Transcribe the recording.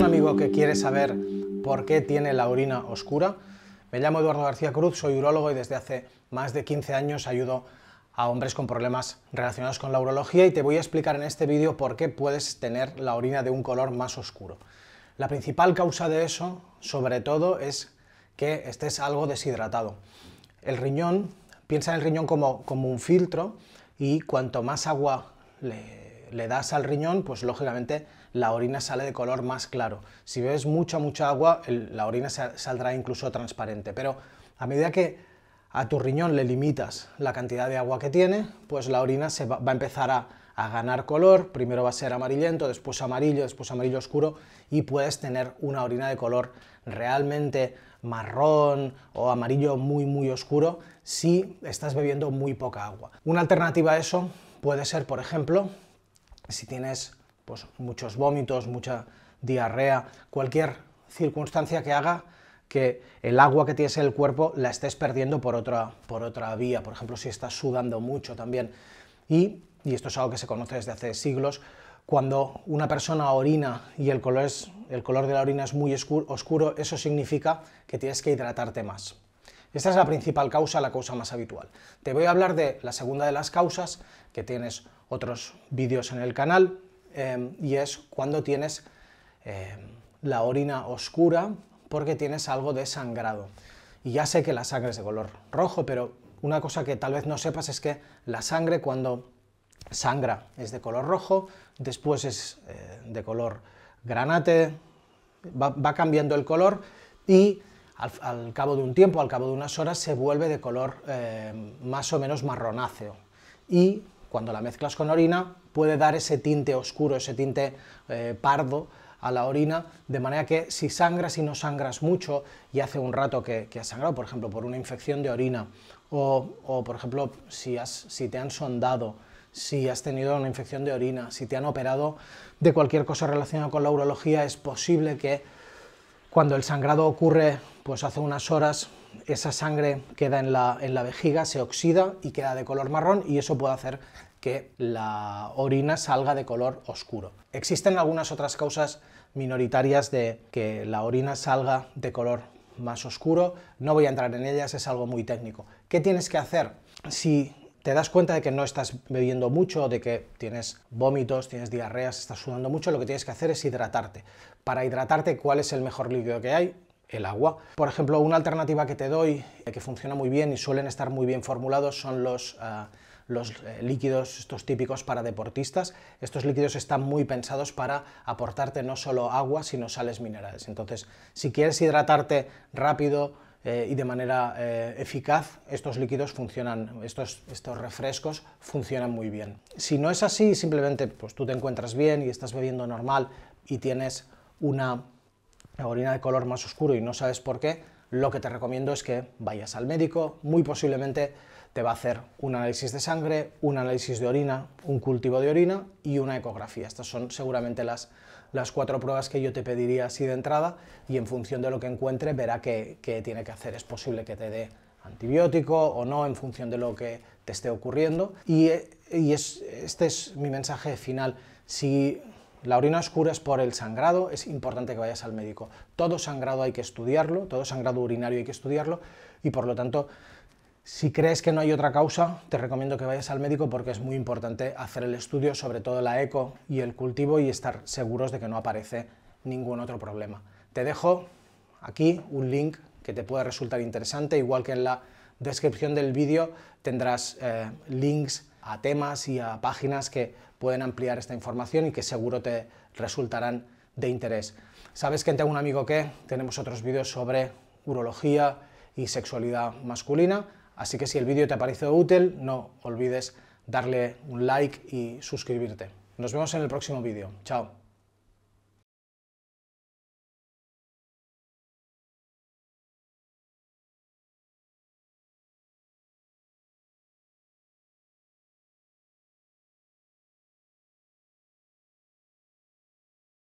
un amigo que quiere saber por qué tiene la orina oscura. Me llamo Eduardo García Cruz, soy urólogo y desde hace más de 15 años ayudo a hombres con problemas relacionados con la urología y te voy a explicar en este vídeo por qué puedes tener la orina de un color más oscuro. La principal causa de eso, sobre todo, es que estés algo deshidratado. El riñón, piensa en el riñón como, como un filtro y cuanto más agua le le das al riñón, pues lógicamente la orina sale de color más claro. Si bebes mucha, mucha agua, la orina saldrá incluso transparente. Pero a medida que a tu riñón le limitas la cantidad de agua que tiene, pues la orina se va, a empezar a ganar color, primero va a ser amarillento, después amarillo, después amarillo oscuro y puedes tener una orina de color realmente marrón o amarillo muy muy oscuro si estás bebiendo muy poca agua. Una alternativa a eso puede ser, por ejemplo, si tienes pues, muchos vómitos, mucha diarrea, cualquier circunstancia que haga que el agua que tienes en el cuerpo la estés perdiendo por otra, vía, por ejemplo, si estás sudando mucho también. Y, esto es algo que se conoce desde hace siglos, cuando una persona orina y el color de la orina es muy oscuro, eso significa que tienes que hidratarte más. Esta es la principal causa, la causa más habitual. Te voy a hablar de la segunda de las causas, que tienes otros vídeos en el canal, em, y es cuando tienes em, la orina oscura porque tienes algo de sangrado. Y ya sé que la sangre es de color rojo, pero una cosa que tal vez no sepas es que la sangre cuando sangra es de color rojo, después es eh, de color granate, va, va cambiando el color y al, cabo de un tiempo, al cabo de unas horas, se vuelve de color eh, más o menos marronáceo. Y cuando la mezclas con orina, puede dar ese tinte oscuro, ese tinte eh, pardo a la orina, de manera que si sangras y no sangras mucho, y hace un rato que, has sangrado, por ejemplo, por una infección de orina, o, o por ejemplo, si, has, si te han sondado, si has tenido una infección de orina, si te han operado de cualquier cosa relacionada con la urología, es posible que cuando el sangrado ocurre, pues hace unas horas, esa sangre queda en la, en la vejiga, se oxida y queda de color marrón y eso puede hacer que la orina salga de color oscuro. Existen algunas otras causas minoritarias de que la orina salga de color más oscuro, no voy a entrar en ellas, es algo muy técnico. ¿Qué tienes que hacer si te das cuenta de que no estás bebiendo mucho, de que tienes vómitos, tienes diarreas, estás sudando mucho, lo que tienes que hacer es hidratarte. Para hidratarte, ¿cuál es el mejor líquido que hay? El agua. Por ejemplo, una alternativa que te doy, eh, que funciona muy bien y suelen estar muy bien formulados, son los... Ah, los eh, líquidos estos típicos para deportistas. Estos líquidos están muy pensados para aportarte no solo agua, sino sales minerales. Entonces, si quieres hidratarte rápido, eh, y de manera eh, eficaz, estos líquidos funcionan, estos, refrescos funcionan muy bien. Si no es así, simplemente pues, tú te encuentras bien y estás bebiendo normal y tienes una orina de color más oscuro y no sabes por qué, lo que te recomiendo es que vayas al médico, muy posiblemente te va a hacer un análisis de sangre, un análisis de orina, un cultivo de orina y una ecografía. Estas son seguramente las, las cuatro pruebas que yo te pediría así de entrada y en función de lo que encuentre verá qué, tiene que hacer. Es posible que te dé antibiótico o no en función de lo que te esté ocurriendo. Y, este es mi mensaje final. Si la orina oscura es por el sangrado, es importante que vayas al médico. Todo sangrado hay que estudiarlo, todo sangrado urinario hay que estudiarlo y por lo tanto si crees que no hay otra causa, te recomiendo que vayas al médico porque es muy importante hacer el estudio, sobre todo la eco y el cultivo, y estar seguros de que no aparece ningún otro problema. Te dejo aquí un link que te puede resultar interesante, igual que en la descripción del vídeo tendrás eh, links a temas y a páginas que pueden ampliar esta información y que seguro te resultarán de interés. Sabes que Tengo un amigo que tenemos otros vídeos sobre urología y sexualidad masculina Así que si el vídeo te ha parecido útil, no olvides darle un like y suscribirte. Nos vemos en el próximo vídeo. Chao.